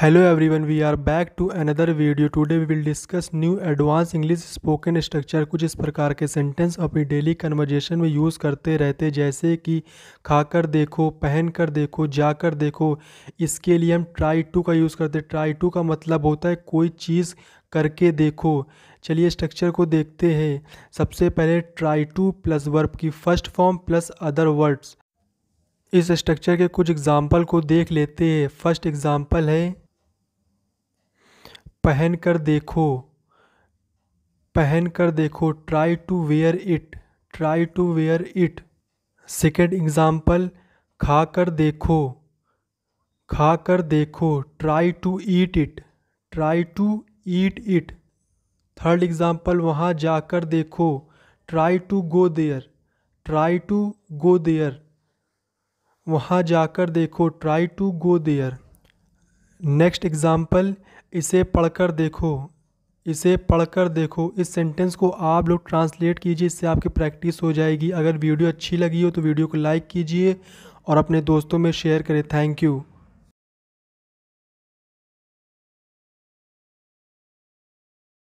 hello everyone we are back to another video today we will discuss new advance English spoken structure कुछ इस प्रकार के sentence अपनी daily conversation में use करते रहते जैसे कि खाकर देखो पहन कर देखो जाकर देखो इसके लिए हम ट्राई टू का यूज़ करते ट्राई टू का मतलब होता है कोई चीज़ करके देखो चलिए स्ट्रक्चर को देखते हैं सबसे पहले ट्राई टू प्लस वर्ब की first form plus other words इस स्ट्रक्चर के कुछ एग्जाम्पल को देख लेते हैं फर्स्ट एग्जाम्पल है पहन कर देखो पहन कर देखो try to wear it try to wear it second example खा कर देखो खा कर देखो try to eat it try to eat it third example वहाँ जाकर देखो try to go there try to go there वहाँ जाकर देखो try to go there next example इसे पढ़कर देखो इसे पढ़कर देखो इस सेंटेंस को आप लोग ट्रांसलेट कीजिए इससे आपकी प्रैक्टिस हो जाएगी अगर वीडियो अच्छी लगी हो तो वीडियो को लाइक कीजिए और अपने दोस्तों में शेयर करें थैंक यू